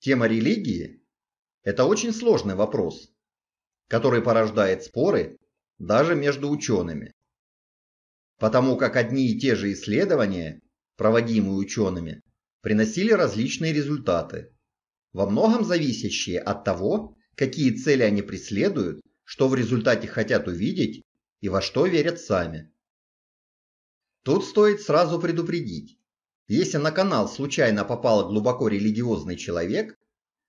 Тема религии – это очень сложный вопрос, который порождает споры даже между учеными. Потому как одни и те же исследования, проводимые учеными, приносили различные результаты, во многом зависящие от того, какие цели они преследуют, что в результате хотят увидеть и во что верят сами. Тут стоит сразу предупредить, если на канал случайно попал глубоко религиозный человек,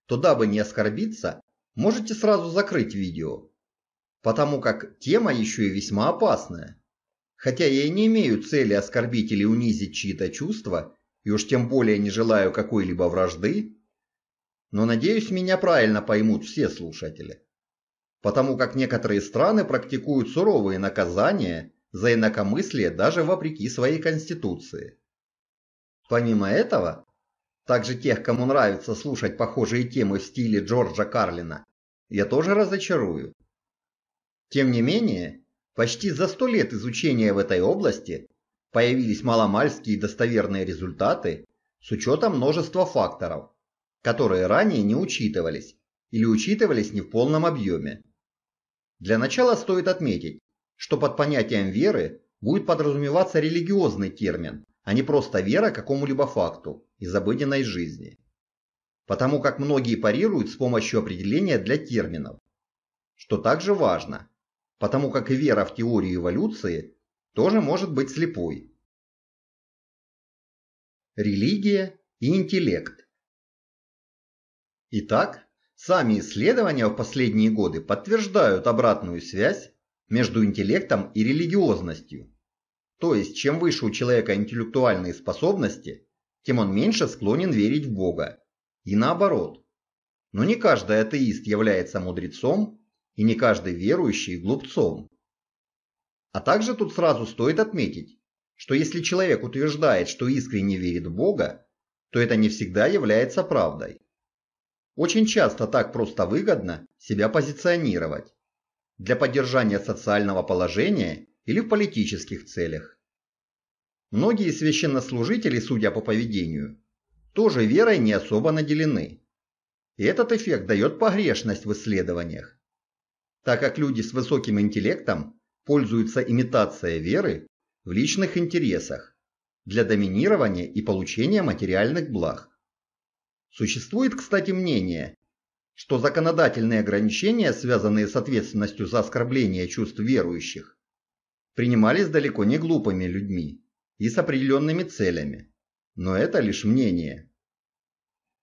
то дабы не оскорбиться, можете сразу закрыть видео, потому как тема еще и весьма опасная. Хотя я и не имею цели оскорбить или унизить чьи-то чувства, и уж тем более не желаю какой-либо вражды, но надеюсь, меня правильно поймут все слушатели. Потому как некоторые страны практикуют суровые наказания за инакомыслие даже вопреки своей конституции. Помимо этого, также тех, кому нравится слушать похожие темы в стиле Джорджа Карлина, я тоже разочарую. Тем не менее, почти за сто лет изучения в этой области появились маломальские достоверные результаты с учетом множества факторов, которые ранее не учитывались или учитывались не в полном объеме. Для начала стоит отметить, что под понятием веры будет подразумеваться религиозный термин, а не просто вера какому-либо факту из обыденной жизни. Потому как многие парируют с помощью определения для терминов, что также важно, потому как и вера в теорию эволюции тоже может быть слепой. Религия и интеллект Итак, сами исследования в последние годы подтверждают обратную связь между интеллектом и религиозностью. То есть, чем выше у человека интеллектуальные способности, тем он меньше склонен верить в Бога. И наоборот. Но не каждый атеист является мудрецом, и не каждый верующий – глупцом. А также тут сразу стоит отметить, что если человек утверждает, что искренне верит в Бога, то это не всегда является правдой. Очень часто так просто выгодно себя позиционировать для поддержания социального положения или в политических целях. Многие священнослужители, судя по поведению, тоже верой не особо наделены. И этот эффект дает погрешность в исследованиях. Так как люди с высоким интеллектом пользуются имитацией веры в личных интересах для доминирования и получения материальных благ. Существует, кстати, мнение, что законодательные ограничения, связанные с ответственностью за оскорбление чувств верующих, принимались далеко не глупыми людьми и с определенными целями. Но это лишь мнение.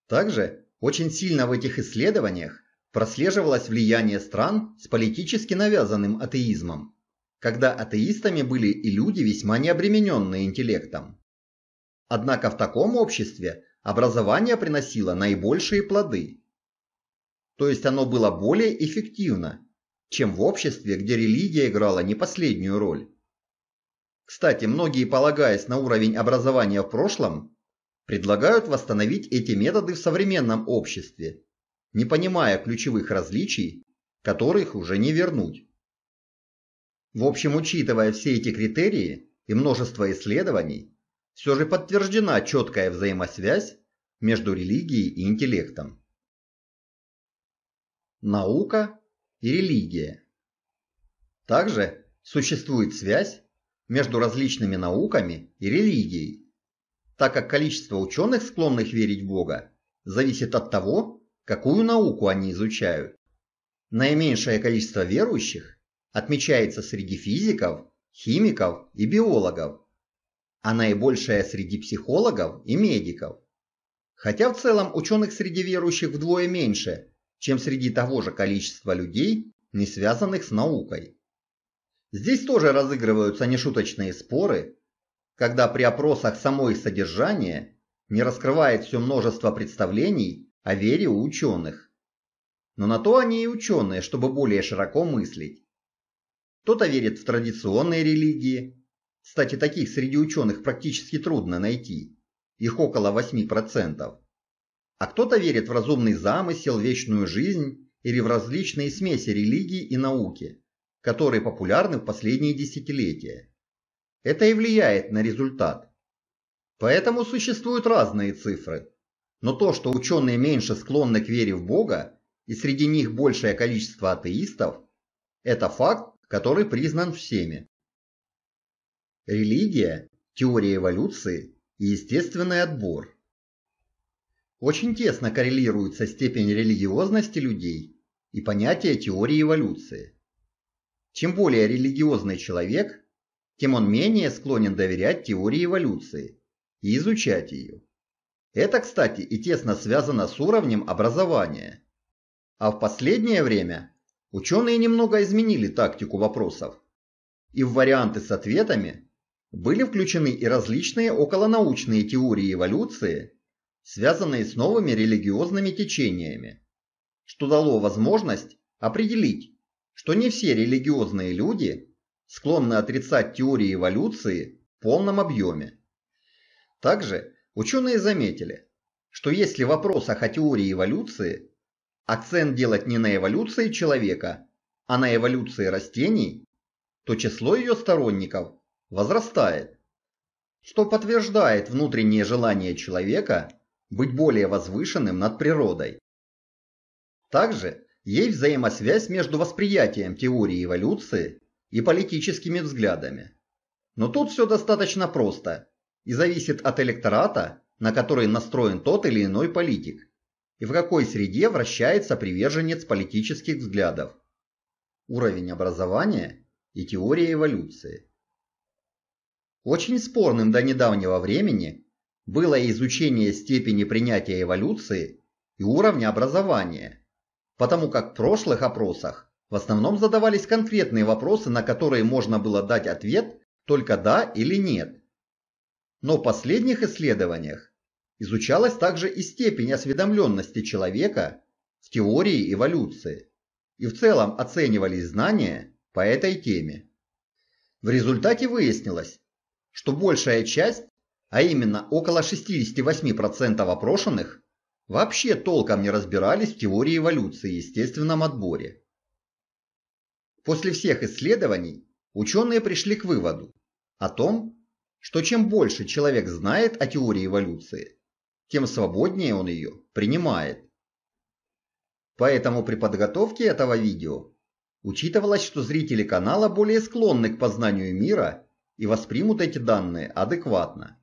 Также очень сильно в этих исследованиях прослеживалось влияние стран с политически навязанным атеизмом, когда атеистами были и люди, весьма необремененные интеллектом. Однако в таком обществе образование приносило наибольшие плоды. То есть оно было более эффективно, чем в обществе, где религия играла не последнюю роль. Кстати, многие, полагаясь на уровень образования в прошлом, предлагают восстановить эти методы в современном обществе, не понимая ключевых различий, которых уже не вернуть. В общем, учитывая все эти критерии и множество исследований, все же подтверждена четкая взаимосвязь между религией и интеллектом. Наука и религия. Также существует связь между различными науками и религией, так как количество ученых, склонных верить в Бога, зависит от того, какую науку они изучают. Наименьшее количество верующих отмечается среди физиков, химиков и биологов, а наибольшее среди психологов и медиков. Хотя в целом ученых среди верующих вдвое меньше, чем среди того же количества людей, не связанных с наукой. Здесь тоже разыгрываются нешуточные споры, когда при опросах само их содержание не раскрывает все множество представлений о вере у ученых. Но на то они и ученые, чтобы более широко мыслить. Кто-то верит в традиционные религии. Кстати, таких среди ученых практически трудно найти. Их около 8%. А кто-то верит в разумный замысел, вечную жизнь или в различные смеси религии и науки которые популярны в последние десятилетия. Это и влияет на результат. Поэтому существуют разные цифры. Но то, что ученые меньше склонны к вере в Бога, и среди них большее количество атеистов, это факт, который признан всеми. Религия, теория эволюции и естественный отбор очень тесно коррелируют со степень религиозности людей и понятие теории эволюции. Чем более религиозный человек, тем он менее склонен доверять теории эволюции и изучать ее. Это, кстати, и тесно связано с уровнем образования. А в последнее время ученые немного изменили тактику вопросов, и в варианты с ответами были включены и различные околонаучные теории эволюции, связанные с новыми религиозными течениями, что дало возможность определить, что не все религиозные люди склонны отрицать теории эволюции в полном объеме. Также ученые заметили, что если в вопросах о теории эволюции акцент делать не на эволюции человека, а на эволюции растений, то число ее сторонников возрастает, что подтверждает внутреннее желание человека быть более возвышенным над природой. Также есть взаимосвязь между восприятием теории эволюции и политическими взглядами. Но тут все достаточно просто и зависит от электората, на который настроен тот или иной политик, и в какой среде вращается приверженец политических взглядов. Уровень образования и теория эволюции. Очень спорным до недавнего времени было изучение степени принятия эволюции и уровня образования, потому как в прошлых опросах в основном задавались конкретные вопросы, на которые можно было дать ответ только «да» или «нет». Но в последних исследованиях изучалась также и степень осведомленности человека в теории эволюции, и в целом оценивались знания по этой теме. В результате выяснилось, что большая часть, а именно около 68% опрошенных, вообще толком не разбирались в теории эволюции и естественном отборе. После всех исследований ученые пришли к выводу о том, что чем больше человек знает о теории эволюции, тем свободнее он ее принимает. Поэтому при подготовке этого видео учитывалось, что зрители канала более склонны к познанию мира и воспримут эти данные адекватно.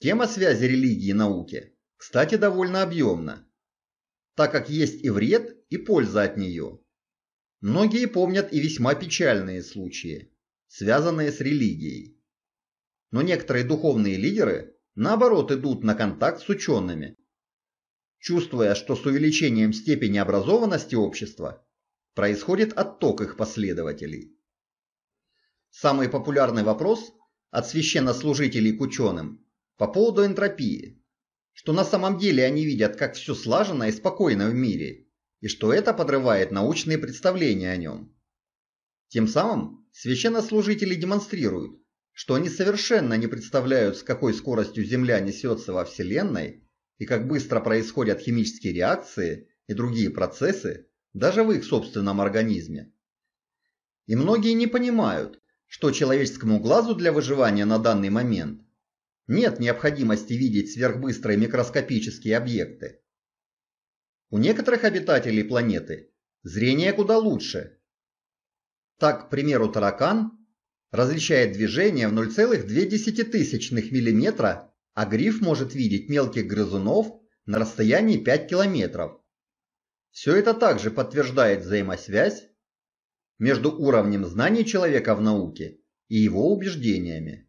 Тема связи религии и науки кстати, довольно объемно, так как есть и вред, и польза от нее. Многие помнят и весьма печальные случаи, связанные с религией. Но некоторые духовные лидеры, наоборот, идут на контакт с учеными, чувствуя, что с увеличением степени образованности общества происходит отток их последователей. Самый популярный вопрос от священнослужителей к ученым по поводу энтропии что на самом деле они видят, как все слажено и спокойно в мире, и что это подрывает научные представления о нем. Тем самым священнослужители демонстрируют, что они совершенно не представляют, с какой скоростью Земля несется во Вселенной и как быстро происходят химические реакции и другие процессы даже в их собственном организме. И многие не понимают, что человеческому глазу для выживания на данный момент нет необходимости видеть сверхбыстрые микроскопические объекты. У некоторых обитателей планеты зрение куда лучше. Так, к примеру, таракан различает движение в 0,2 миллиметра, а гриф может видеть мелких грызунов на расстоянии 5 километров. Все это также подтверждает взаимосвязь между уровнем знаний человека в науке и его убеждениями.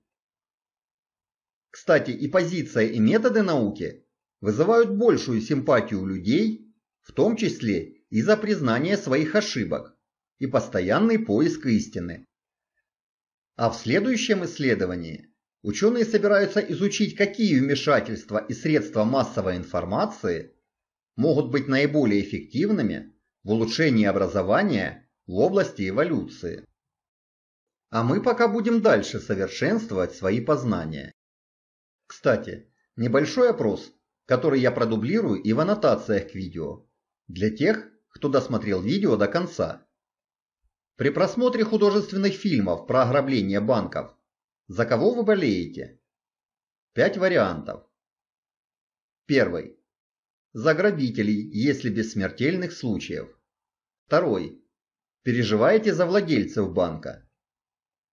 Кстати, и позиция, и методы науки вызывают большую симпатию людей, в том числе и за признание своих ошибок и постоянный поиск истины. А в следующем исследовании ученые собираются изучить, какие вмешательства и средства массовой информации могут быть наиболее эффективными в улучшении образования в области эволюции. А мы пока будем дальше совершенствовать свои познания. Кстати, небольшой опрос, который я продублирую и в аннотациях к видео. Для тех, кто досмотрел видео до конца. При просмотре художественных фильмов про ограбление банков за кого вы болеете? Пять вариантов. Первый. За грабителей, если без смертельных случаев. Второй. Переживаете за владельцев банка.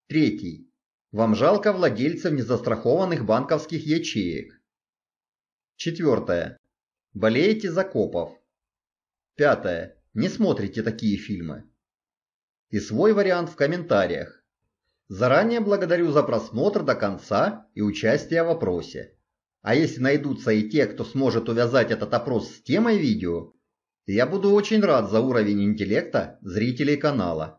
Третий. Вам жалко владельцев незастрахованных банковских ячеек. Четвертое. Болеете за копов. Пятое. Не смотрите такие фильмы. И свой вариант в комментариях. Заранее благодарю за просмотр до конца и участие в опросе. А если найдутся и те, кто сможет увязать этот опрос с темой видео, я буду очень рад за уровень интеллекта зрителей канала.